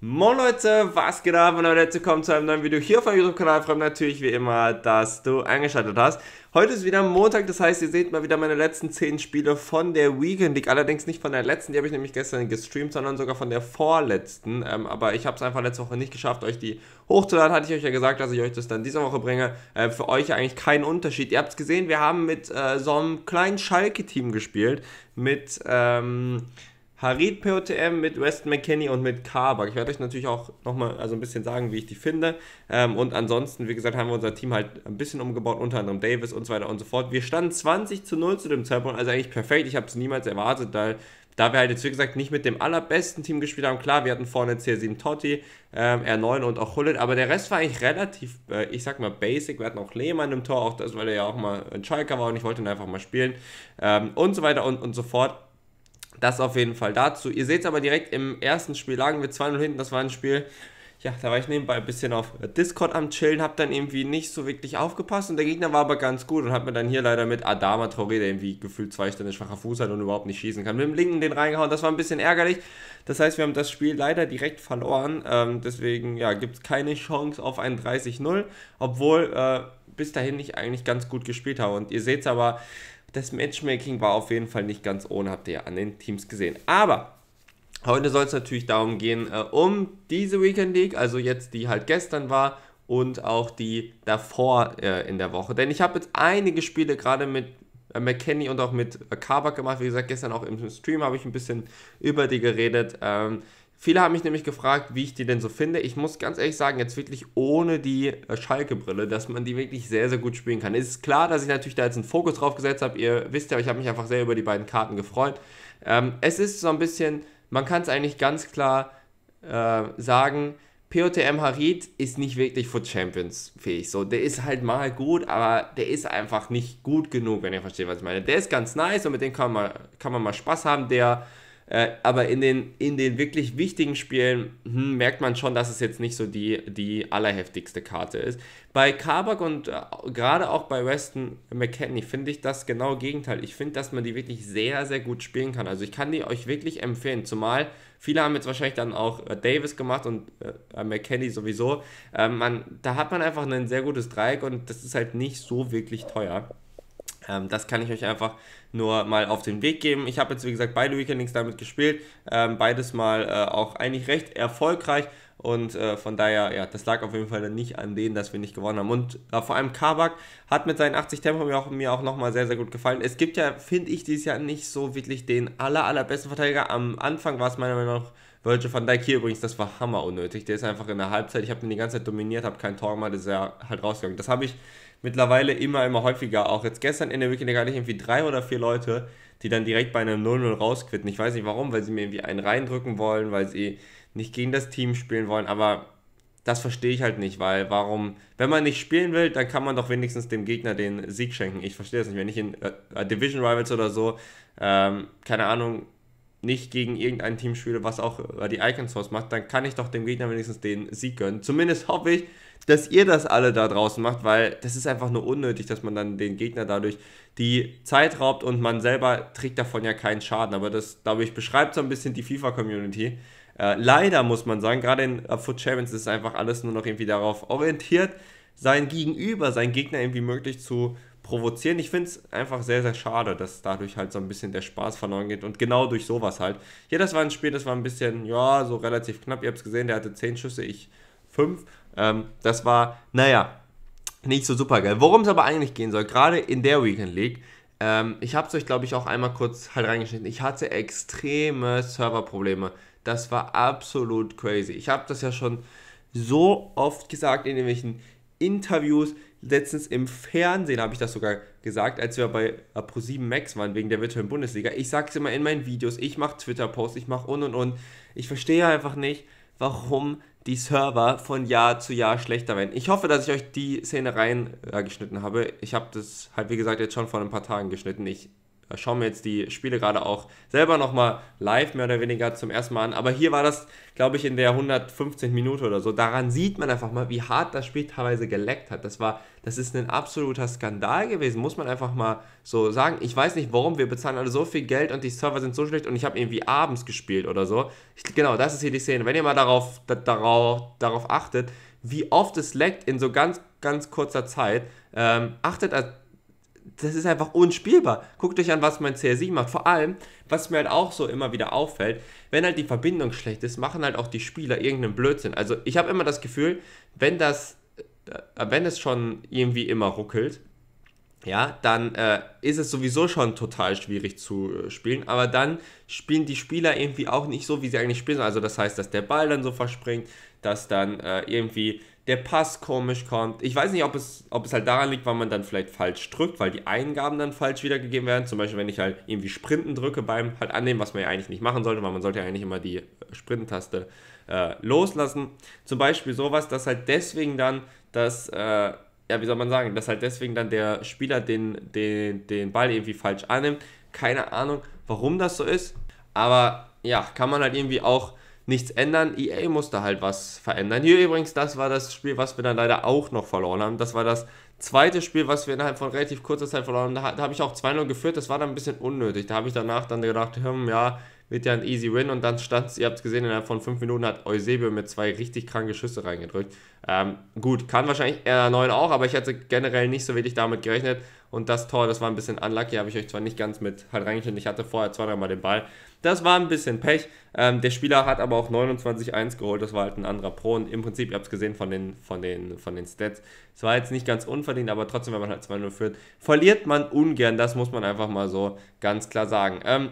Moin Leute, was geht ab und herzlich willkommen zu einem neuen Video hier auf meinem YouTube-Kanal. freue mich natürlich wie immer, dass du eingeschaltet hast. Heute ist wieder Montag, das heißt, ihr seht mal wieder meine letzten 10 Spiele von der Weekend League. Allerdings nicht von der letzten, die habe ich nämlich gestern gestreamt, sondern sogar von der vorletzten. Ähm, aber ich habe es einfach letzte Woche nicht geschafft, euch die hochzuladen. Hatte ich euch ja gesagt, dass ich euch das dann diese Woche bringe. Äh, für euch eigentlich keinen Unterschied. Ihr habt es gesehen, wir haben mit äh, so einem kleinen Schalke-Team gespielt. Mit... Ähm, Harit POTM mit Weston McKinney und mit Kabak. Ich werde euch natürlich auch nochmal also ein bisschen sagen, wie ich die finde. Ähm, und ansonsten, wie gesagt, haben wir unser Team halt ein bisschen umgebaut, unter anderem Davis und so weiter und so fort. Wir standen 20 zu 0 zu dem Zeitpunkt, also eigentlich perfekt. Ich habe es niemals erwartet, da, da wir halt jetzt, wie gesagt, nicht mit dem allerbesten Team gespielt haben. Klar, wir hatten vorne CR7 Totti, ähm, R9 und auch Hullet, aber der Rest war eigentlich relativ, äh, ich sag mal, basic. Wir hatten auch Lehmann im Tor, auch das, weil er ja auch mal ein Schalker war und ich wollte ihn einfach mal spielen ähm, und so weiter und, und so fort das auf jeden Fall dazu. Ihr seht es aber direkt im ersten Spiel lagen wir 2-0 hinten. Das war ein Spiel, ja, da war ich nebenbei ein bisschen auf Discord am Chillen, habe dann irgendwie nicht so wirklich aufgepasst und der Gegner war aber ganz gut und hat mir dann hier leider mit Adama Traoré, der irgendwie gefühlt zwei Stände schwacher Fuß hat und überhaupt nicht schießen kann, mit dem linken den reingehauen. Das war ein bisschen ärgerlich. Das heißt, wir haben das Spiel leider direkt verloren. Ähm, deswegen, ja, gibt es keine Chance auf ein 30-0, obwohl äh, bis dahin ich eigentlich ganz gut gespielt habe. Und ihr seht es aber, das Matchmaking war auf jeden Fall nicht ganz ohne, habt ihr ja an den Teams gesehen. Aber heute soll es natürlich darum gehen, äh, um diese Weekend League, also jetzt die halt gestern war und auch die davor äh, in der Woche. Denn ich habe jetzt einige Spiele gerade mit äh, McKenny und auch mit äh, Kabak gemacht. Wie gesagt, gestern auch im Stream habe ich ein bisschen über die geredet. Ähm, Viele haben mich nämlich gefragt, wie ich die denn so finde. Ich muss ganz ehrlich sagen, jetzt wirklich ohne die äh, Schalke-Brille, dass man die wirklich sehr, sehr gut spielen kann. Ist klar, dass ich natürlich da jetzt einen Fokus drauf gesetzt habe. Ihr wisst ja, ich habe mich einfach sehr über die beiden Karten gefreut. Ähm, es ist so ein bisschen, man kann es eigentlich ganz klar äh, sagen, POTM Harit ist nicht wirklich für Champions fähig. So, der ist halt mal gut, aber der ist einfach nicht gut genug, wenn ihr versteht, was ich meine. Der ist ganz nice und mit dem kann man, kann man mal Spaß haben. Der äh, aber in den, in den wirklich wichtigen Spielen hm, merkt man schon, dass es jetzt nicht so die, die allerheftigste Karte ist. Bei Kabak und äh, gerade auch bei Weston McKenney finde ich das genau Gegenteil. Ich finde, dass man die wirklich sehr, sehr gut spielen kann. Also ich kann die euch wirklich empfehlen, zumal viele haben jetzt wahrscheinlich dann auch äh, Davis gemacht und äh, McKenney sowieso. Ähm, man, da hat man einfach ein sehr gutes Dreieck und das ist halt nicht so wirklich teuer. Ähm, das kann ich euch einfach nur mal auf den Weg geben. Ich habe jetzt, wie gesagt, beide Weekendings damit gespielt. Ähm, beides mal äh, auch eigentlich recht erfolgreich. Und äh, von daher, ja, das lag auf jeden Fall dann nicht an denen, dass wir nicht gewonnen haben. Und äh, vor allem Kabak hat mit seinen 80 Tempo mir auch, mir auch nochmal sehr, sehr gut gefallen. Es gibt ja, finde ich, dieses Jahr nicht so wirklich den aller, allerbesten Verteidiger. Am Anfang war es meiner Meinung nach Virgil van Dijk hier übrigens, das war hammer unnötig. Der ist einfach in der Halbzeit, ich habe ihn die ganze Zeit dominiert, habe kein Tor gemacht, ist ja halt rausgegangen. Das habe ich mittlerweile immer, immer häufiger. Auch jetzt gestern in der Weekend hatte ich irgendwie drei oder vier Leute, die dann direkt bei einem 0-0 rausquitten. Ich weiß nicht warum, weil sie mir irgendwie einen reindrücken wollen, weil sie nicht gegen das Team spielen wollen, aber das verstehe ich halt nicht, weil warum, wenn man nicht spielen will, dann kann man doch wenigstens dem Gegner den Sieg schenken. Ich verstehe das nicht, wenn ich in äh, Division Rivals oder so, ähm, keine Ahnung, nicht gegen irgendein Team spiele, was auch äh, die Icons Source macht, dann kann ich doch dem Gegner wenigstens den Sieg gönnen. Zumindest hoffe ich, dass ihr das alle da draußen macht, weil das ist einfach nur unnötig, dass man dann den Gegner dadurch die Zeit raubt und man selber trägt davon ja keinen Schaden. Aber das, glaube ich, beschreibt so ein bisschen die FIFA-Community. Äh, leider muss man sagen, gerade in äh, Foot Champions ist einfach alles nur noch irgendwie darauf orientiert, sein Gegenüber, seinen Gegner irgendwie möglich zu provozieren. Ich finde es einfach sehr, sehr schade, dass dadurch halt so ein bisschen der Spaß verloren geht und genau durch sowas halt. Hier, das war ein Spiel, das war ein bisschen, ja, so relativ knapp. Ihr habt es gesehen, der hatte 10 Schüsse, ich 5. Ähm, das war, naja, nicht so super geil. Worum es aber eigentlich gehen soll, gerade in der Weekend League, ähm, ich habe es euch, glaube ich, auch einmal kurz halt reingeschnitten. Ich hatte extreme Serverprobleme. Das war absolut crazy. Ich habe das ja schon so oft gesagt in irgendwelchen Interviews. Letztens im Fernsehen habe ich das sogar gesagt, als wir bei Pro7 Max waren, wegen der virtuellen Bundesliga. Ich sage es immer in meinen Videos, ich mache Twitter-Posts, ich mache und und und. Ich verstehe einfach nicht, warum die Server von Jahr zu Jahr schlechter werden. Ich hoffe, dass ich euch die Szene rein äh, habe. Ich habe das halt, wie gesagt, jetzt schon vor ein paar Tagen geschnitten. Ich schauen wir jetzt die Spiele gerade auch selber nochmal live mehr oder weniger zum ersten Mal an. Aber hier war das, glaube ich, in der 115. Minute oder so. Daran sieht man einfach mal, wie hart das Spiel teilweise geleckt hat. Das war, das ist ein absoluter Skandal gewesen, muss man einfach mal so sagen. Ich weiß nicht, warum wir bezahlen alle so viel Geld und die Server sind so schlecht und ich habe irgendwie abends gespielt oder so. Ich, genau, das ist hier die Szene. Wenn ihr mal darauf, da, darauf, darauf achtet, wie oft es leckt in so ganz, ganz kurzer Zeit, ähm, achtet das ist einfach unspielbar. Guckt euch an, was mein CR7 macht. Vor allem, was mir halt auch so immer wieder auffällt, wenn halt die Verbindung schlecht ist, machen halt auch die Spieler irgendeinen Blödsinn. Also ich habe immer das Gefühl, wenn das, äh, wenn es schon irgendwie immer ruckelt, ja, dann äh, ist es sowieso schon total schwierig zu äh, spielen, aber dann spielen die Spieler irgendwie auch nicht so, wie sie eigentlich spielen. Also das heißt, dass der Ball dann so verspringt, dass dann äh, irgendwie der Pass komisch kommt. Ich weiß nicht, ob es, ob es halt daran liegt, weil man dann vielleicht falsch drückt, weil die Eingaben dann falsch wiedergegeben werden. Zum Beispiel, wenn ich halt irgendwie Sprinten drücke beim halt annehmen, was man ja eigentlich nicht machen sollte, weil man sollte ja eigentlich immer die äh, Sprintentaste äh, loslassen. Zum Beispiel sowas, dass halt deswegen dann das, äh, ja, wie soll man sagen, dass halt deswegen dann der Spieler den, den, den Ball irgendwie falsch annimmt. Keine Ahnung, warum das so ist, aber ja, kann man halt irgendwie auch nichts ändern. EA musste halt was verändern. Hier übrigens, das war das Spiel, was wir dann leider auch noch verloren haben. Das war das zweite Spiel, was wir innerhalb von relativ kurzer Zeit verloren haben. Da, da habe ich auch 2-0 geführt. Das war dann ein bisschen unnötig. Da habe ich danach dann gedacht, hm, ja, wird ja ein easy win und dann stand ihr habt es gesehen, innerhalb von fünf Minuten hat Eusebio mit zwei richtig kranke Schüsse reingedrückt. Ähm, gut, kann wahrscheinlich R9 auch, aber ich hatte generell nicht so wirklich damit gerechnet und das Tor, das war ein bisschen unlucky, habe ich euch zwar nicht ganz mit halt reingeschnitten, ich hatte vorher zwei, dreimal den Ball. Das war ein bisschen Pech. Ähm, der Spieler hat aber auch 29-1 geholt, das war halt ein anderer Pro und im Prinzip, ihr habt es gesehen von den, von, den, von den Stats, es war jetzt nicht ganz unverdient, aber trotzdem, wenn man halt 2-0 führt, verliert man ungern, das muss man einfach mal so ganz klar sagen. Ähm,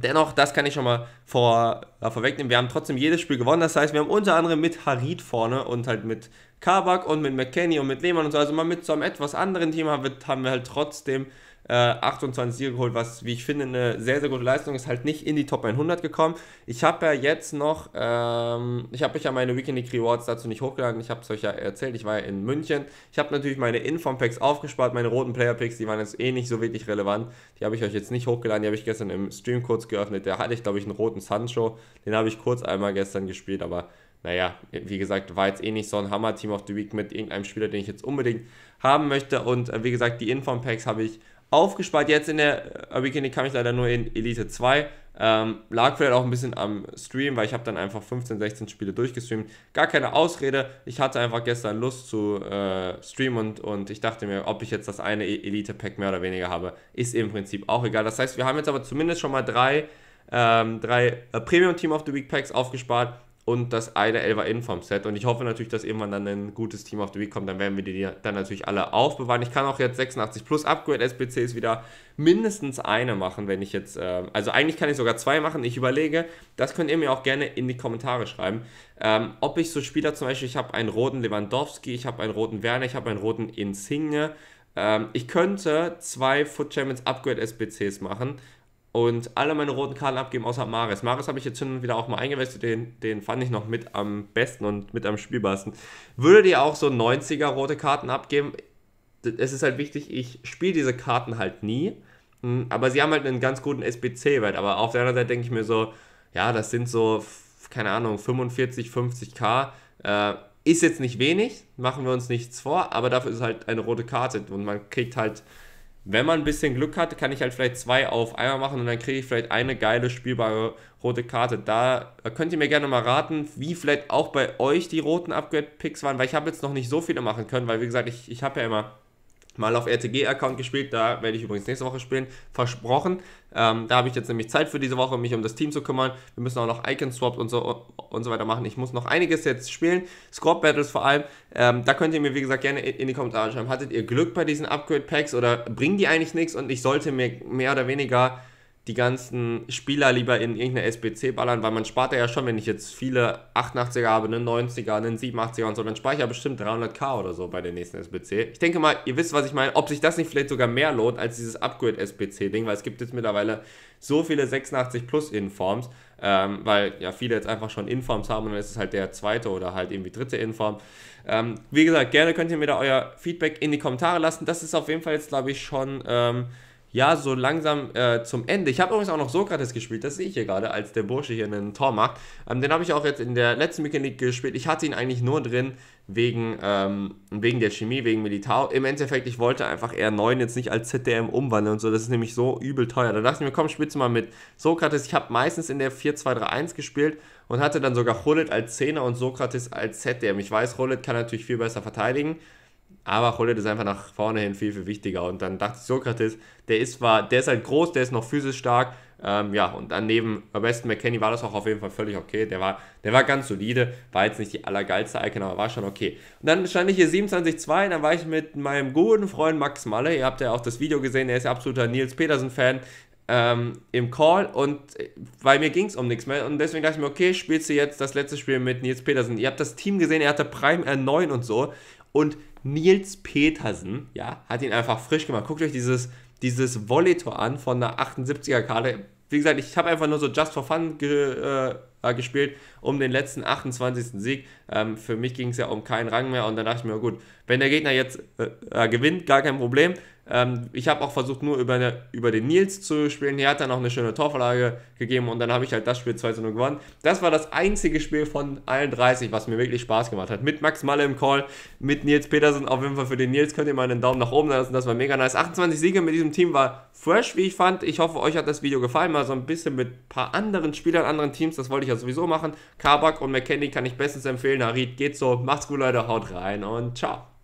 Dennoch, das kann ich schon mal vor, äh, vorwegnehmen. Wir haben trotzdem jedes Spiel gewonnen. Das heißt, wir haben unter anderem mit Harid vorne und halt mit Kabak und mit McKenny und mit Lehmann und so. Also mal mit so einem etwas anderen Team haben wir, haben wir halt trotzdem äh, 28 Siege geholt, was, wie ich finde, eine sehr, sehr gute Leistung ist, halt nicht in die Top 100 gekommen. Ich habe ja jetzt noch, ähm, ich habe euch ja meine Weekend League Rewards dazu nicht hochgeladen, ich habe es euch ja erzählt, ich war ja in München. Ich habe natürlich meine Inform-Packs aufgespart, meine roten Player-Picks, die waren jetzt eh nicht so wirklich relevant. Die habe ich euch jetzt nicht hochgeladen, die habe ich gestern im Stream kurz geöffnet. Da hatte ich, glaube ich, einen roten Sancho, den habe ich kurz einmal gestern gespielt, aber naja, wie gesagt, war jetzt eh nicht so ein Hammer-Team of the Week mit irgendeinem Spieler, den ich jetzt unbedingt haben möchte. Und äh, wie gesagt, die Inform-Packs habe ich aufgespart. Jetzt in der Awakening kam ich leider nur in Elite 2. Ähm, lag vielleicht auch ein bisschen am Stream, weil ich habe dann einfach 15, 16 Spiele durchgestreamt. Gar keine Ausrede. Ich hatte einfach gestern Lust zu äh, streamen und, und ich dachte mir, ob ich jetzt das eine e- Elite-Pack mehr oder weniger habe, ist im Prinzip auch egal. Das heißt, wir haben jetzt aber zumindest schon mal drei, ähm, drei äh, Premium-Team of the Week Packs aufgespart und das eine Elva in vom Set. Und ich hoffe natürlich, dass irgendwann dann ein gutes Team auf the Week kommt. Dann werden wir die dann natürlich alle aufbewahren. Ich kann auch jetzt 86 plus Upgrade SBCs wieder mindestens eine machen, wenn ich jetzt. Äh, also eigentlich kann ich sogar zwei machen. Ich überlege, das könnt ihr mir auch gerne in die Kommentare schreiben. Ähm, ob ich so Spieler zum Beispiel, ich habe einen roten Lewandowski, ich habe einen roten Werner, ich habe einen roten Insigne. Ähm, ich könnte zwei Foot Champions Upgrade SBCs machen und alle meine roten Karten abgeben, außer Maris. Maris habe ich jetzt schon wieder auch mal eingewechselt, den, den fand ich noch mit am besten und mit am spielbarsten. Würdet ihr auch so 90er rote Karten abgeben? Es ist halt wichtig, ich spiele diese Karten halt nie, hm, aber sie haben halt einen ganz guten SBC-Wert. Aber auf der anderen Seite denke ich mir so, ja, das sind so, keine Ahnung, 45, 50k. Äh, ist jetzt nicht wenig, machen wir uns nichts vor, aber dafür ist halt eine rote Karte und man kriegt halt wenn man ein bisschen Glück hat, kann ich halt vielleicht zwei auf einmal machen und dann kriege ich vielleicht eine geile spielbare rote Karte. Da äh, könnt ihr mir gerne mal raten, wie vielleicht auch bei euch die roten Upgrade-Picks waren, weil ich habe jetzt noch nicht so viele machen können, weil wie gesagt, ich, ich habe ja immer mal auf RTG-Account gespielt. Da werde ich übrigens nächste Woche spielen. Versprochen. Ähm, da habe ich jetzt nämlich Zeit für diese Woche, mich um das Team zu kümmern. Wir müssen auch noch Icon Swap und so, und so weiter machen. Ich muss noch einiges jetzt spielen. Squad Battles vor allem. Ähm, da könnt ihr mir, wie gesagt, gerne in die Kommentare schreiben. Hattet ihr Glück bei diesen Upgrade-Packs oder bringen die eigentlich nichts und ich sollte mir mehr oder weniger die ganzen Spieler lieber in irgendeine SBC ballern, weil man spart ja schon, wenn ich jetzt viele 88er habe, einen 90er, einen 87er und so, dann spare ich ja bestimmt 300k oder so bei der nächsten SBC. Ich denke mal, ihr wisst, was ich meine, ob sich das nicht vielleicht sogar mehr lohnt als dieses Upgrade-SBC-Ding, weil es gibt jetzt mittlerweile so viele 86 plus Informs, ähm, weil ja viele jetzt einfach schon Informs haben und dann ist es halt der zweite oder halt irgendwie dritte Inform. Ähm, wie gesagt, gerne könnt ihr mir da euer Feedback in die Kommentare lassen. Das ist auf jeden Fall jetzt, glaube ich, schon... Ähm, ja so langsam äh, zum Ende. Ich habe übrigens auch noch Sokrates gespielt, das sehe ich hier gerade, als der Bursche hier einen Tor macht. Ähm, den habe ich auch jetzt in der letzten Mechanik gespielt. Ich hatte ihn eigentlich nur drin wegen, ähm, wegen der Chemie, wegen Militao. Im Endeffekt, ich wollte einfach r 9 jetzt nicht als ZDM umwandeln und so. Das ist nämlich so übel teuer. Da dachte ich mir, komm, spielst du mal mit Sokrates. Ich habe meistens in der 4-2-3-1 gespielt und hatte dann sogar Hullet als Zehner und Sokrates als ZDM. Ich weiß, Hullet kann natürlich viel besser verteidigen aber Cholet ist einfach nach vorne hin viel, viel wichtiger. Und dann dachte ich, Sokrates, der ist zwar, der ist halt groß, der ist noch physisch stark. Ähm, ja, und dann neben Weston McKenny war das auch auf jeden Fall völlig okay. Der war, der war ganz solide, war jetzt nicht die allergeilste Icon, aber war schon okay. Und dann stand ich hier 27-2 und dann war ich mit meinem guten Freund Max Malle, ihr habt ja auch das Video gesehen, er ist absoluter Nils Petersen-Fan, ähm, im Call und äh, bei mir ging es um nichts mehr und deswegen dachte ich mir, okay, spielst du jetzt das letzte Spiel mit Nils Petersen. Ihr habt das Team gesehen, er hatte Prime R9 und so und Nils Petersen, ja, hat ihn einfach frisch gemacht. Guckt euch dieses, dieses Volleytor an von der 78er-Karte. Wie gesagt, ich habe einfach nur so Just for Fun ge, äh, äh gespielt um den letzten 28. Sieg. Ähm, für mich ging es ja um keinen Rang mehr und dann dachte ich mir, gut, wenn der Gegner jetzt äh, äh, gewinnt, gar kein Problem. Ähm, ich habe auch versucht, nur über, eine, über den Nils zu spielen. Der hat dann auch eine schöne Torverlage gegeben und dann habe ich halt das Spiel 2 zu 0 gewonnen. Das war das einzige Spiel von allen 30, was mir wirklich Spaß gemacht hat. Mit Max Malle im Call, mit Nils Petersen. Auf jeden Fall für den Nils könnt ihr mal einen Daumen nach oben lassen. Das war mega nice. 28 Siege mit diesem Team war fresh, wie ich fand. Ich hoffe, euch hat das Video gefallen. Mal so ein bisschen mit ein paar anderen Spielern, anderen Teams. Das wollte ich ja sowieso machen. Kabak und McKenny kann ich bestens empfehlen. Harit geht so. Macht's gut, Leute. Haut rein und ciao.